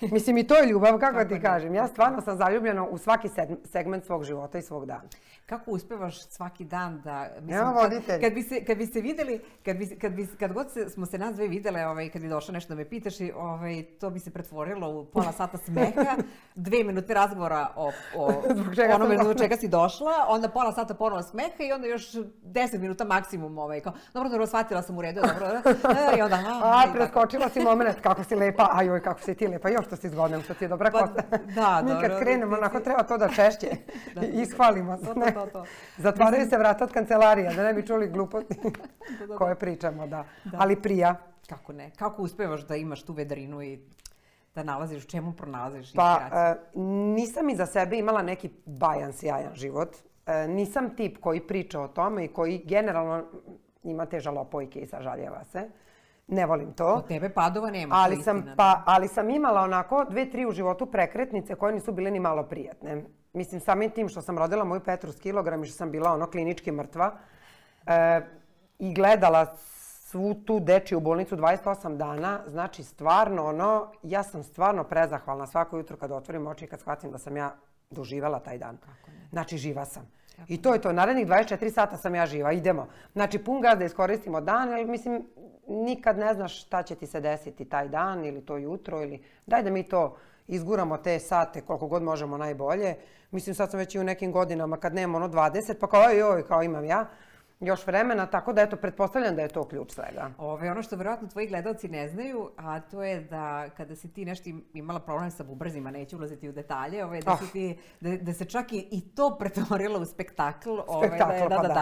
Mislim, i to je ljubav, kako, kako ti kažem. Ja stvarno sam zaljubljena u svaki segment svog života i svog dana. Kako uspevaš svaki dan da... Mislim, voditelj. Kad, kad, bi se, kad bi se videli, kad, bi, kad, bi, kad god se, smo se nas dve videle, ovaj, kad bi došlo nešto da me pitaš, i, ovaj, to bi se pretvorilo u pola sata smeha, dve minute razgovora o, o onome do čega si došla, onda pola sata ponova smeha i onda još deset minuta maksimum. Ovaj, kao, dobro, dobro, shvatila sam u redu, dobro, dobro. E, I onda... A, a preskočila si moment, kako si lepa, ajoj, kako si ti lepa pa još što da si zgodna, što ti je dobra pa, kosta. dobro. Da, da, Mi kad krenemo, onako treba to da češće da, ishvalimo. To, to, to, Zatvaraju se vrata od kancelarija, da ne bi čuli gluposti koje pričamo, da. Ali prija. Kako ne? Kako uspevaš da imaš tu vedrinu i da nalaziš, čemu pronalaziš Pa, e, nisam nisam za sebe imala neki bajan, sjajan život. E, nisam tip koji priča o tome i koji generalno ima te žalopojke i sažaljeva se. Ne volim to. Od tebe padova nema. Ali sam, istina, pa, da. ali sam imala onako dve, tri u životu prekretnice koje nisu bile ni malo prijatne. Mislim, samim tim što sam rodila moju Petru s kilogram i što sam bila ono klinički mrtva e, i gledala svu tu dečiju bolnicu 28 dana, znači stvarno ono, ja sam stvarno prezahvalna svako jutro kad otvorim oči i kad shvatim da sam ja doživala taj dan. Znači, živa sam. I to je to. Narednih 24 sata sam ja živa. Idemo. Znači, pun gaz da iskoristimo dan, ali mislim, nikad ne znaš šta će ti se desiti taj dan ili to jutro ili daj da mi to izguramo te sate koliko god možemo najbolje. Mislim sad sam već i u nekim godinama kad nemam ono 20 pa kao joj joj kao imam ja još vremena, tako da eto, pretpostavljam da je to ključ svega. Ove, ono što verovatno tvoji gledalci ne znaju, a to je da kada si ti nešto imala problem sa bubrzima, neću ulaziti u detalje, ove, da, oh. Ah. si ti, da, da se čak i, i to pretvorilo u spektakl. Ove, spektakl, da, je, da, pa da. da.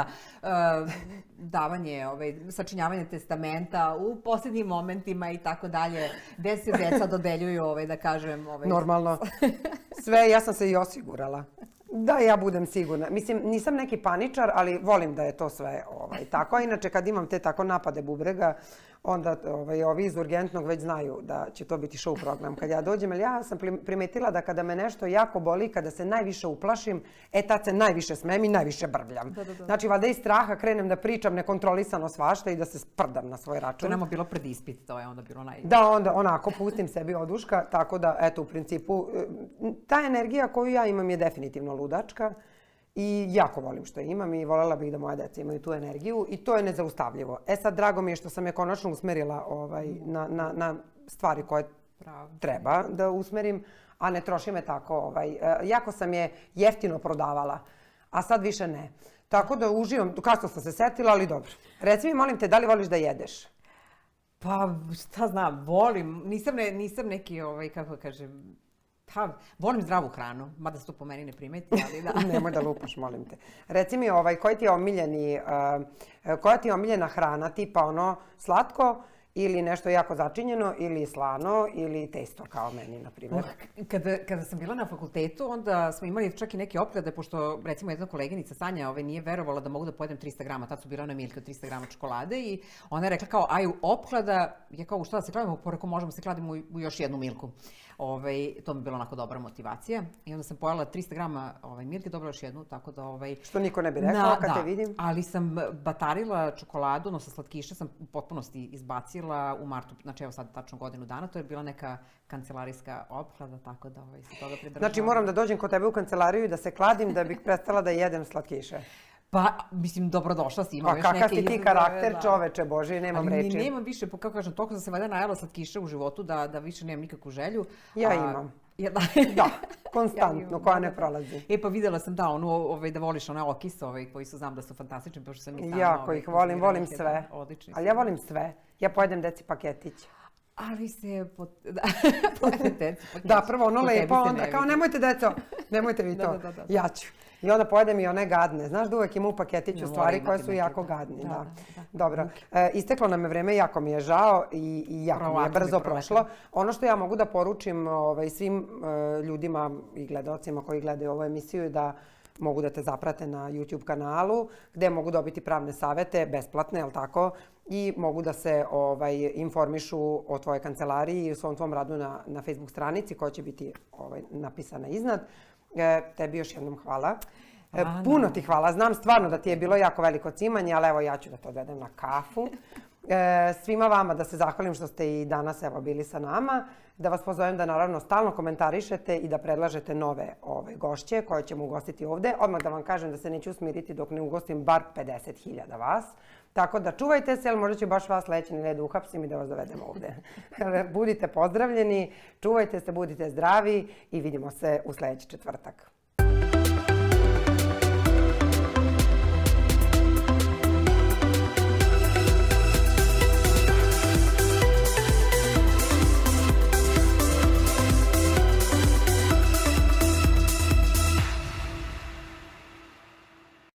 da. Ehm, davanje, ove, sačinjavanje testamenta u posljednjim momentima i tako dalje, gde se deca dodeljuju, ove, da kažem... Ove... Normalno. Sve, ja sam se i osigurala. Da, ja budem sigurna. Mislim, nisam neki paničar, ali volim da je to sve ovaj, tako. A inače, kad imam te tako napade bubrega, onda ovaj, ovi iz urgentnog već znaju da će to biti show program kad ja dođem. Ali ja sam primetila da kada me nešto jako boli, kada se najviše uplašim, e tad se najviše smem i najviše brvljam. Da, da, da. Znači, valjda iz straha krenem da pričam nekontrolisano svašta i da se sprdam na svoj račun. To nam bilo pred ispit, to je onda bilo naj... Da, onda onako pustim sebi oduška, tako da, eto, u principu, e, ta energija koju ja imam je definitivno ludačka. I jako volim što imam i volela bih da moja deca imaju tu energiju i to je nezaustavljivo. E sad, drago mi je što sam je konačno usmerila ovaj, na, na, na stvari koje Bravo. treba da usmerim, a ne troši me tako. Ovaj, e, jako sam je jeftino prodavala, a sad više ne. Tako da uživam, kasno sam se setila, ali dobro. Reci mi, molim te, da li voliš da jedeš? Pa, šta znam, volim. Nisam, ne, nisam neki, ovaj, kako kažem, Ha, volim zdravu hranu, mada se to po meni ne primeti, ali da. Nemoj da lupaš, molim te. Reci mi, ovaj, koji ti je omiljeni, uh, koja ti je omiljena hrana, tipa ono slatko ili nešto jako začinjeno ili slano ili testo kao meni, na primjer? kada, kada sam bila na fakultetu, onda smo imali čak i neke opklade, pošto recimo jedna koleginica Sanja ovaj, nije verovala da mogu da pojedem 300 grama, tad su bila ona milka od 300 grama čokolade i ona je rekla kao, aj opklada, je kao, u šta da se kladimo, porako možemo se kladimo u, u još jednu milku ovaj, to mi je bila onako dobra motivacija. I onda sam pojela 300 grama ovaj, mirke, dobila još jednu, tako da... Ovaj, Što niko ne bi rekao na, kad da, te vidim. Ali sam batarila čokoladu, no sa slatkiše sam u potpunosti izbacila u martu, znači evo sad tačno godinu dana, to je bila neka kancelarijska ophlada, tako da ovaj, se toga pridržavam. Znači moram da dođem kod tebe u kancelariju i da se kladim da bih prestala da jedem slatkiše. Pa, mislim, dobrodošla si, ima pa, još neke... Pa kakav si ti karakter, da, čoveče, Bože, nemam ali reči. Ali nemam više, kako kažem, toliko sam se valjda najela slatkiša u životu da, da više nemam nikakvu želju. Ja a, imam. Ja, da. da, konstantno, ja koja da, ne da. prolazi. E pa videla sam da, ono, ove, ovaj, da voliš one okise ove, ovaj, koji su, znam da su fantastični, pošto sam i sama... Ja, koji ovaj, ih volim, volim, volim sve. Da, odlični Ali ja volim sve. Ja pojedem deci paketić. Ali se... Pot... Da, pojede deci da, paketić. Da, prvo ono lepo, onda kao nemojte deco, nemojte vi to. da, da, da, da. Ja ću. I onda pojedem i one gadne. Znaš da uvek ima u paketiću stvari koje su jako da. gadne. Da, da. da. da. Dobro. E, isteklo nam je vreme, jako mi je žao i, i jako mi je brzo prošlo. Ono što ja mogu da poručim ovaj, svim e, ljudima i gledocima koji gledaju ovu emisiju je da mogu da te zaprate na YouTube kanalu, gde mogu dobiti pravne savete, besplatne, jel tako? I mogu da se ovaj, informišu o tvojoj kancelariji i o svom tvom radu na, na Facebook stranici koja će biti ovaj, napisana iznad. E, tebi još jednom hvala. E, Ana. Puno ti hvala. Znam stvarno da ti je bilo jako veliko cimanje, ali evo ja ću da to odvedem na kafu. E, svima vama da se zahvalim što ste i danas evo bili sa nama. Da vas pozovem da naravno stalno komentarišete i da predlažete nove ove gošće koje ćemo ugostiti ovde. Odmah da vam kažem da se neću usmiriti dok ne ugostim bar 50.000 vas. Tako da čuvajte se, ali možda ću baš vas sledeće nedelje da uhapsim i da vas dovedem ovde. budite pozdravljeni, čuvajte se, budite zdravi i vidimo se u sledeći četvrtak.